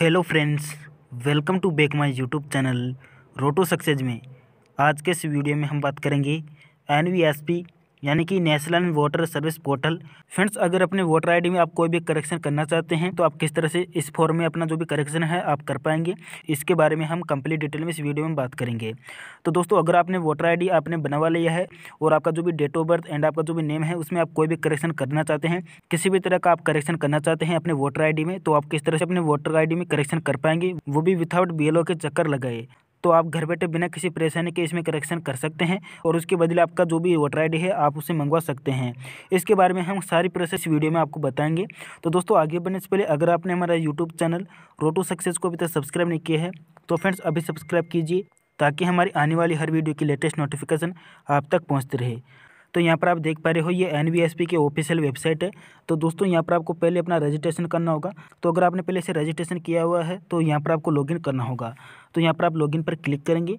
hello friends welcome to back my YouTube channel road to success में आज के इस वीडियो में हम बात करेंगे एन वी एस पी यानी कि national voter service portal friends अगर अपने वोटर आईडी में आप कोई भी करेक्शन करना चाहते हैं तो आप किस तरह से इस फॉर्म में अपना जो भी करेक्शन है आप कर पाएंगे इसके बारे में हम कंप्लीट डिटेल में इस वीडियो में बात करेंगे तो दोस्तों अगर आपने वोटर आई आपने बनवा लिया है और आपका जो भी डेट ऑफ बर्थ एंड आपका जो भी नेम है उसमें आप कोई भी करेक्शन करना चाहते हैं किसी भी तरह का आप करेक्शन करना चाहते हैं अपने वोटर आई में तो आप किस तरह से अपने वोटर आई में करेक्शन कर पाएंगे वो भी विदाउट बी के चक्कर लगाए तो आप घर बैठे बिना किसी परेशानी के इसमें करेक्शन कर सकते हैं और उसके बदले आपका जो भी वोटर आई है आप उसे मंगवा सकते हैं इसके बारे में हम सारी प्रोसेस वीडियो में आपको बताएंगे तो दोस्तों आगे बढ़ने से पहले अगर आपने हमारा यूट्यूब चैनल रोटो सक्सेस को अभी तक सब्सक्राइब नहीं किया है तो फ्रेंड्स अभी सब्सक्राइब कीजिए ताकि हमारी आने वाली हर वीडियो की लेटेस्ट नोटिफिकेशन आप तक पहुँचती रहे तो यहाँ पर आप देख पा रहे हो ये एन के ऑफिशियल वेबसाइट है तो दोस्तों यहाँ पर आपको पहले अपना रजिस्ट्रेशन करना होगा तो अगर आपने पहले से रजिस्ट्रेशन किया हुआ है तो यहाँ पर आपको लॉगिन करना होगा तो यहाँ पर आप लॉगिन पर क्लिक करेंगे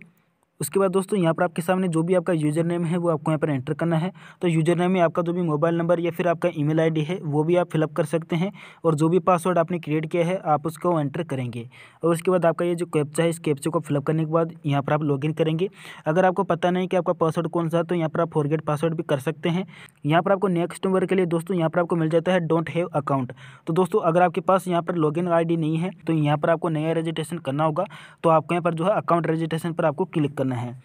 उसके बाद दोस्तों यहाँ पर आपके सामने जो भी आपका यूज़र नेम है वो आपको यहाँ पर एंटर करना है तो यूज़र नेम में आपका जो भी मोबाइल नंबर या फिर आपका ईमेल आईडी है वो भी आप फिलअप कर सकते हैं और जो भी पासवर्ड आपने क्रिएट किया है आप उसको एंटर करेंगे और उसके बाद आपका ये जो कैप्चा है इस कैप्चे को फिलअप करने के बाद यहाँ पर आप लॉग करेंगे अगर आपको पता नहीं कि आपका पासवर्ड कौन सा तो यहाँ पर आप फॉरगेट पासवर्ड भी कर सकते हैं यहाँ पर आपको नेक्स्ट नंबर के लिए दोस्तों यहाँ पर आपको मिल जाता है डोंट हैव अकाउंट तो दोस्तों अगर आपके पास यहाँ पर लॉग इन नहीं है तो यहाँ पर आपको नया रजिस्ट्रेशन करना होगा तो आपको यहाँ पर जो है अकाउंट रजिस्ट्रेशन पर आपको क्लिक करना करना है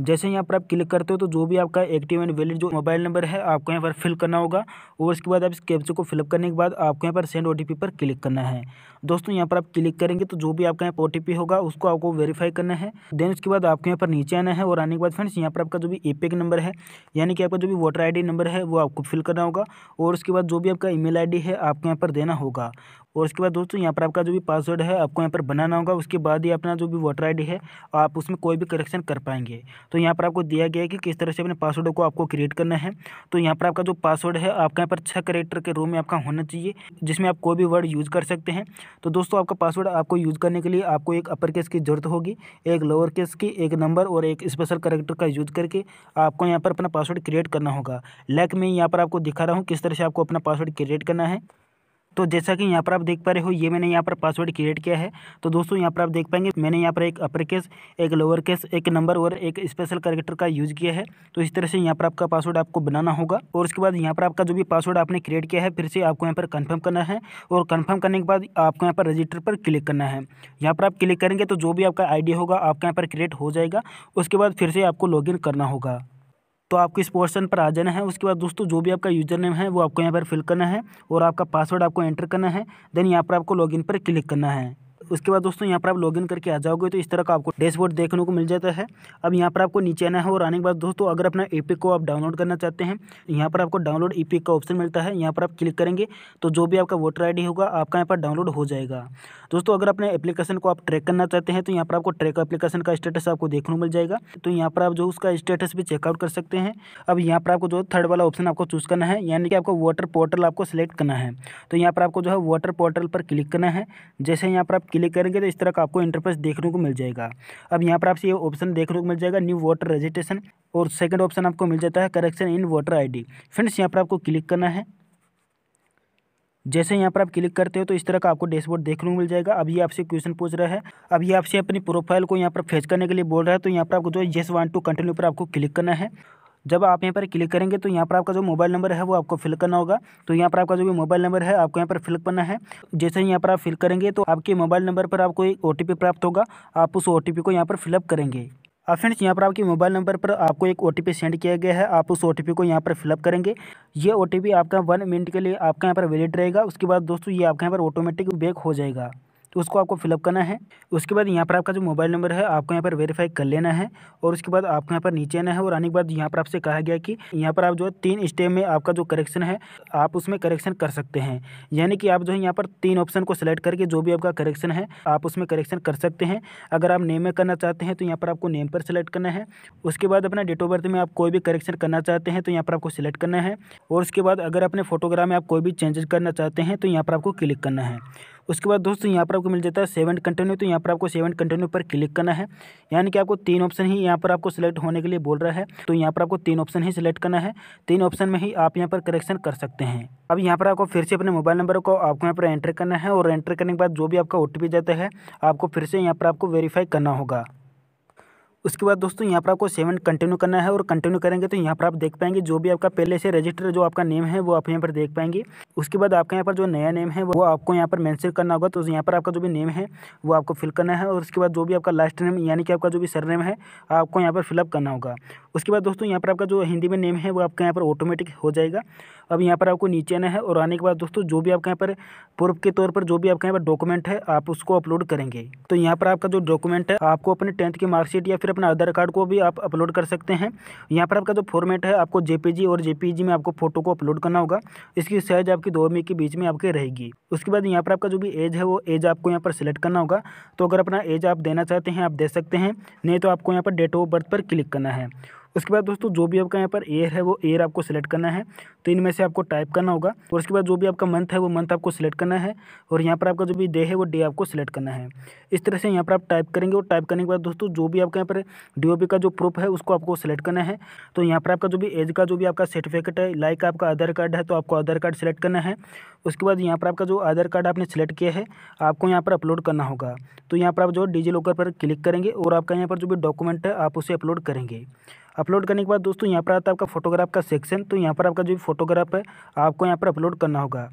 जैसे यहाँ पर आप क्लिक करते हो तो जो भी आपका एक्टिव एंड वैलिड जो मोबाइल नंबर है आपको यहाँ पर फिल करना होगा और उसके बाद आप इस कैप्चर को फिलअप करने के बाद आपको यहाँ पर सेंड ओ पर क्लिक करना है दोस्तों यहाँ पर आप क्लिक करेंगे तो जो भी आपका यहाँ पर ओ होगा उसको आपको वेरीफाई करना है देन उसके बाद आपको यहाँ पर नीचे आना है और आने के बाद फ्रेंड्स यहाँ पर आपका जो भी एपिक नंबर है यानी कि आपका जो भी वोटर आई नंबर है वो आपको फिल करना होगा और उसके बाद जो भी आपका ई मेल है आपको यहाँ पर देना होगा और उसके बाद दोस्तों यहाँ पर आपका जो भी पासवर्ड है आपको यहाँ पर बनाना होगा उसके बाद ही अपना जो भी वोटर आई है आप उसमें कोई भी करेक्शन कर पाएंगे तो यहाँ पर आपको दिया गया है कि किस तरह से अपने पासवर्ड को आपको क्रिएट करना है तो यहाँ पर आपका जो पासवर्ड है आपका यहाँ पर छः करेक्टर के रूम में आपका होना चाहिए जिसमें आप कोई भी वर्ड यूज़ कर सकते हैं तो दोस्तों आपका पासवर्ड आपको यूज़ करने के लिए आपको एक अपर केस की जरूरत होगी एक लोअर केस की एक नंबर और एक स्पेशल करेक्टर का यूज करके आपको यहाँ पर अपना पासवर्ड क्रिएट करना होगा लैक मैं यहाँ पर आपको दिखा रहा हूँ किस तरह से आपको अपना पासवर्ड क्रिएट करना है तो जैसा कि यहाँ पर आप देख पा रहे हो ये मैंने यहाँ पर पासवर्ड क्रिएट किया है तो दोस्तों यहाँ पर आप देख पाएंगे मैंने यहाँ पर एक अपर केस एक लोअर केस एक नंबर और एक स्पेशल करेक्टर का यूज़ किया है तो इस तरह से यहाँ पर आपका पासवर्ड आपको बनाना होगा और उसके बाद यहाँ पर आपका जो भी पासवर्ड आपने क्रिएट किया है फिर से आपको यहाँ पर कन्फर्म करना है और कन्फर्म करने के बाद आपको यहाँ पर रजिस्टर पर क्लिक करना है यहाँ पर आप क्लिक करेंगे तो जो भी आपका आई होगा आपका यहाँ पर क्रिएट हो जाएगा उसके बाद फिर से आपको लॉग करना होगा तो आपको इस पोर्शन पर आ जाना है उसके बाद दोस्तों जो भी आपका यूजर नेम है वो आपको यहाँ पर फिल करना है और आपका पासवर्ड आपको एंटर करना है देन यहाँ पर आपको लॉगिन पर क्लिक करना है उसके बाद दोस्तों यहाँ पर आप लॉगिन करके आ जाओगे तो इस तरह का आपको डैशबोर्ड देखने को मिल जाता है अब यहाँ पर आपको नीचे आना है और आने के बाद दोस्तों अगर अपना ईपिक को आप डाउनलोड करना चाहते हैं यहाँ पर आपको डाउनलोड ई का ऑप्शन मिलता है यहाँ पर आप क्लिक करेंगे तो जो भी आपका वोटर आई होगा आपका यहाँ पर डाउनलोड हो जाएगा दोस्तों अगर अपने एप्लीकेशन को आप ट्रैक करना चाहते हैं तो यहाँ पर आपको ट्रैक एप्लीकेशन का स्टेटस आपको देखने को मिल जाएगा तो यहाँ पर आप जो उसका स्टेटस भी चेकआउट कर सकते हैं अब यहाँ पर आपको जो थर्ड वाला ऑप्शन आपको चूज़ करना है यानी कि आपको वाटर पोर्टल आपको सेलेक्ट करना है तो यहाँ पर आपको जो है वाटर पोर्टल पर क्लिक करना है जैसे यहाँ पर आप क्लिक करेंगे तो इस तरह का आपको इंटरफेस देखने को मिल जाएगा अब यहाँ पर आपसे ये ऑप्शन देखने को मिल जाएगा न्यू वोटर रजिस्ट्रेशन और सेकंड ऑप्शन आपको मिल जाता है correction in I ID friends यहाँ पर आपको क्लिक करना है जैसे यहाँ पर आप क्लिक करते हो तो इस तरह का आपको डैशबोर्ड देखने को मिल जाएगा अब ये आपसे क्वेश्चन पूछ रहा है अब ये आपसे अपनी प्रोफाइल को यहाँ पर फेच करने के लिए बोल रहा है तो यहाँ पर आपको जो है येस वन टू कंटिन्यू पर आपको क्लिक करना है जब आप यहाँ पर क्लिक करेंगे तो यहाँ पर आपका जो मोबाइल नंबर है वो आपको फिल करना होगा तो यहाँ पर आपका जो भी मोबाइल नंबर है आपको यहाँ पर फिल करना है जैसे ही यहाँ पर आप फिल करेंगे तो आपके मोबाइल नंबर पर आपको एक ओ प्राप्त होगा आप उस ओ को यहाँ पर फिलअप करेंगे अब फ्रेंड्स यहाँ पर आपके मोबाइल नंबर पर आपको एक ओ सेंड किया गया है आप उस ओ को यहाँ पर फिलअप करेंगे ये ओ आपका वन मिनट के लिए आपका यहाँ पर वैलिड रहेगा उसके बाद दोस्तों ये आपके यहाँ पर ऑटोमेटिक बैक हो जाएगा तो उसको आपको फिलअप करना है उसके बाद यहाँ पर आपका जो मोबाइल नंबर है आपको यहाँ पर वेरीफाई कर लेना है और उसके बाद आपको यहाँ पर नीचे आना है और आने के बाद यहाँ पर आपसे कहा गया कि यहाँ पर आप जो तीन स्टेप में आपका जो करेक्शन है आप उसमें करेक्शन कर सकते हैं यानी कि आप जो है यहाँ पर तीन ऑप्शन को सिलेक्ट करके जो भी आपका करेक्शन है आप उसमें करेक्शन कर सकते हैं अगर आप नेम में करना चाहते हैं तो यहाँ पर आपको नेम पर सिलेक्ट करना है उसके बाद अपना डेट ऑफ बर्थ में आप कोई भी करेक्शन करना चाहते हैं तो यहाँ पर आपको सिलेक्ट करना है और उसके बाद अगर अपने फोटोग्राफ में आप कोई भी चेंजेस करना चाहते हैं तो यहाँ पर आपको क्लिक करना है उसके बाद दोस्तों यहाँ पर आपको मिल जाता है सेवन कंटिन्यू तो यहाँ पर आपको सेवन कंटिन्यू पर क्लिक करना है यानी कि आपको तीन ऑप्शन ही यहाँ पर आपको सिलेक्ट होने के लिए बोल रहा है तो यहाँ पर आपको तीन ऑप्शन ही सिलेक्ट करना है तीन ऑप्शन में ही आप यहाँ पर करेक्शन कर सकते हैं अब यहाँ पर आपको फिर से अपने मोबाइल नंबर को आपको यहाँ पर एंटर करना है और एंटर करने के बाद जो भी आपका ओ जाता है आपको फिर से यहाँ पर आपको वेरीफाई करना होगा उसके बाद दोस्तों यहाँ पर आपको सेवन कंटिन्यू करना है और कंटिन्यू करेंगे तो यहाँ पर आप देख पाएंगे जो भी आपका पहले से रजिस्टर जो आपका नेम है वो आप यहाँ पर देख पाएंगे उसके बाद आपका यहाँ पर जो नया नेम है वो आपको यहाँ पर मैंसन करना होगा तो यहाँ पर आपका जो भी नेम है वो आपको फिल करना है और उसके बाद जो भी आपका लास्ट नेम यानी कि आपका जो भी सर नेम है आपको यहाँ पर फिलअप करना होगा उसके बाद दोस्तों यहाँ पर आपका जो हिंदी में नेम है वो आपका यहाँ पर ऑटोमेटिक हो जाएगा अब यहाँ पर आपको नीचे आना है और आने के बाद दोस्तों जो भी आपके यहाँ पर प्रूफ के तौर पर जो भी आपके यहाँ पर डॉक्यूमेंट है आप उसको अपलोड करेंगे तो यहाँ पर आपका जो डॉक्यूमेंट है आपको अपने टेंथ की मार्कशीट या फिर अपना आधार कार्ड को भी आप अपलोड कर सकते हैं यहाँ पर आपका जो फॉर्मेट है आपको जे और जे में आपको फोटो को अपलोड करना होगा इसकी साइज आपकी दो एम e के बीच में आपके रहेगी उसके बाद यहाँ पर आपका जो भी एज है वो एज आपको यहाँ पर सिलेक्ट करना होगा तो अगर अपना एज आप देना चाहते हैं आप दे सकते हैं नहीं तो आपको यहाँ पर डेट ऑफ बर्थ पर क्लिक करना है उसके बाद दोस्तों जो भी आपका यहाँ पर एयर है वो एयर आपको सेलेक्ट करना है तो इनमें से आपको टाइप करना होगा और उसके बाद जो भी आपका मंथ है वो मंथ आपको सिलेक्ट करना है और यहाँ पर आपका जो भी डे है वो डे आपको सिलेक्ट करना है इस तरह से यहाँ पर आप टाइप करेंगे और टाइप करने के बाद दोस्तों जो भी आपके यहाँ पर डी का जो प्रूफ है उसको आपको सिलेक्ट करना है तो यहाँ पर आपका जो भी एज का जो भी आपका सर्टिफिकेट है लाइक आपका आधार कार्ड है तो आपको आधार कार्ड सेलेक्ट करना है उसके बाद यहाँ पर आपका जो आधार कार्ड आपने सेलेक्ट किया है आपको यहाँ पर अपलोड करना होगा तो यहाँ पर आप जो डिजी लॉकर पर क्लिक करेंगे और आपका यहाँ पर जो भी डॉक्यूमेंट है आप उसे अपलोड करेंगे अपलोड करने के बाद दोस्तों यहाँ पर आता है आपका फोटोग्राफ का सेक्शन तो यहाँ पर आपका जो फोटोग्राफ है आपको यहाँ पर अपलोड करना होगा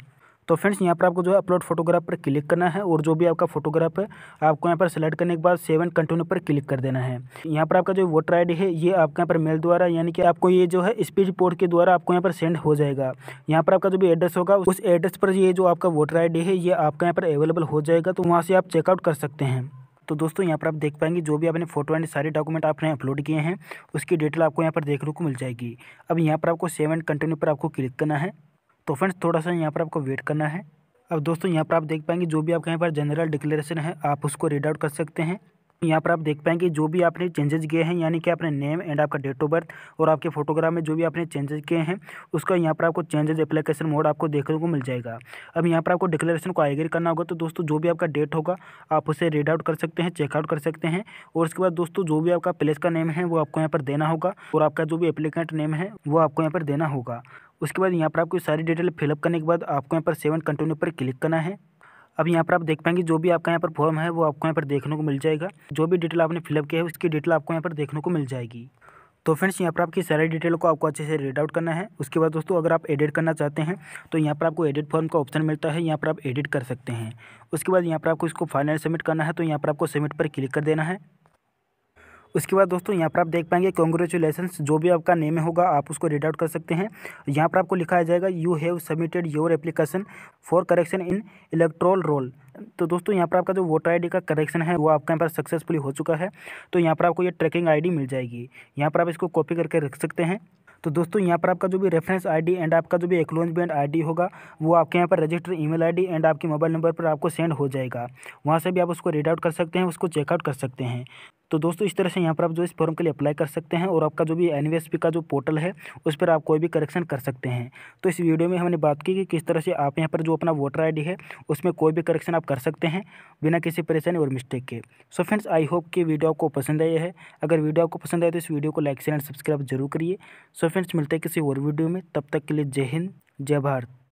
तो फ्रेंड्स यहाँ पर आपको जो है अपलोड फोटोग्राफ पर क्लिक करना है और जो भी आपका फोटोग्राफ है आपको यहाँ पर सेलेक्ट करने के बाद सेवन कंटिन्यू पर क्लिक कर देना है यहाँ पर आपका जो वोटर आई है ये आपके यहाँ पर मेल द्वारा यानी कि आपको ये जो है स्पीड पोर्ट के द्वारा आपको यहाँ पर सेंड हो जाएगा यहाँ पर आपका जो भी एड्रेस होगा उस एड्रेस पर ये जो आपका वोटर आई है ये आपका यहाँ पर अवेलेबल हो जाएगा तो वहाँ से आप चेकआउट कर सकते हैं तो दोस्तों यहाँ पर आप देख पाएंगे जो भी आपने फोटो एंड सारे डॉक्यूमेंट आपने अपलोड किए हैं उसकी डिटेल आपको यहाँ पर देखने को मिल जाएगी अब यहाँ पर आपको सेव एंड कंटिन्यू पर आपको क्लिक करना है तो फ्रेंड्स थोड़ा सा यहाँ पर आपको वेट करना है अब दोस्तों यहाँ पर आप देख पाएंगे जो भी आपके यहाँ पर जनरल डिक्लेरेशन है आप उसको रीड आउट कर सकते हैं यहाँ पर आप देख पाएंगे जो भी आपने चेंजेस किए हैं यानी कि आपने नेम एंड आपका डेट ऑफ बर्थ और आपके फोटोग्राफ में जो भी आपने चेंजेस किए हैं उसका यहाँ पर आपको चेंजेस एप्लीकेशन मोड आपको देखने को मिल जाएगा अब यहाँ पर आपको डिक्लेरेशन को एग्री करना होगा तो दोस्तों जो भी आपका डेट होगा आप उसे रीड आउट कर सकते हैं चेकआउट कर सकते हैं और उसके बाद दोस्तों जो भी आपका प्लेस का नेम है वो आपको यहाँ पर देना होगा और आपका जो भी एप्लीकेंट नेम है वो आपको यहाँ पर देना होगा उसके बाद यहाँ पर आपको सारी डिटेल फिलअप करने के बाद आपको यहाँ पर सेवन कंटिन्यू पर क्लिक करना है अब यहाँ पर आप देख पाएंगे जो भी आपका यहाँ पर फॉर्म है वो आपको यहाँ पर देखने को मिल जाएगा जो भी डिटेल आपने फिलअप किया है उसकी डिटेल आपको यहाँ पर देखने को मिल जाएगी तो फ्रेंड्स यहाँ पर आपकी सारी डिटेल को आपको अच्छे से रीड आउट करना है उसके बाद दोस्तों अगर आप एडिट करना चाहते हैं तो यहाँ पर आपको एडिट फॉर्म का ऑप्शन मिलता है यहाँ पर आप एडिट कर सकते हैं उसके बाद यहाँ पर आपको इसको फाइनल सबमिट करना है तो यहाँ पर आपको सबमिट पर क्लिक कर देना है उसके बाद दोस्तों यहाँ पर आप देख पाएंगे कॉन्ग्रेचुलेसन जो भी आपका नेम होगा आप उसको रीड आउट कर सकते हैं यहाँ पर आपको लिखा जाएगा you have submitted your application for correction in electoral roll तो दोस्तों यहाँ पर आपका जो वोटर आईडी का करेक्शन है वो आपका यहाँ पर सक्सेसफुली हो चुका है तो यहाँ पर आपको ये ट्रैकिंग आईडी मिल जाएगी यहाँ पर आप इसको कॉपी करके रख सकते हैं तो दोस्तों यहाँ पर आपका जो भी रेफरेंस आईडी एंड आपका जो भी एक्लोजमेंट आईडी होगा वो आपके यहाँ पर रजिस्टर ईमेल आईडी एंड आपके मोबाइल नंबर पर आपको सेंड हो जाएगा वहाँ से भी आप उसको रीड आउट कर सकते हैं उसको चेकआउट कर सकते हैं तो दोस्तों इस तरह से यहाँ पर आप जो इस फॉर्म के लिए अप्लाई कर सकते हैं और आपका जो भी एन का जो पोर्टल है उस पर आप कोई भी करेक्शन कर सकते हैं तो इस वीडियो में हमने बात की कि किस तरह से आप यहाँ पर जो अपना वोटर आई है उसमें कोई भी करेक्शन आप कर सकते हैं बिना किसी परेशानी और मिस्टेक के सो फ्रेंड्स आई होप कि वीडियो आपको पसंद आई है अगर वीडियो आपको पसंद आए तो इस वीडियो को लाइक शेयर एंड सब्सक्राइब जरूर करिए सो फ्रेंड्स मिलते हैं किसी और वीडियो में तब तक के लिए जय हिंद जय भारत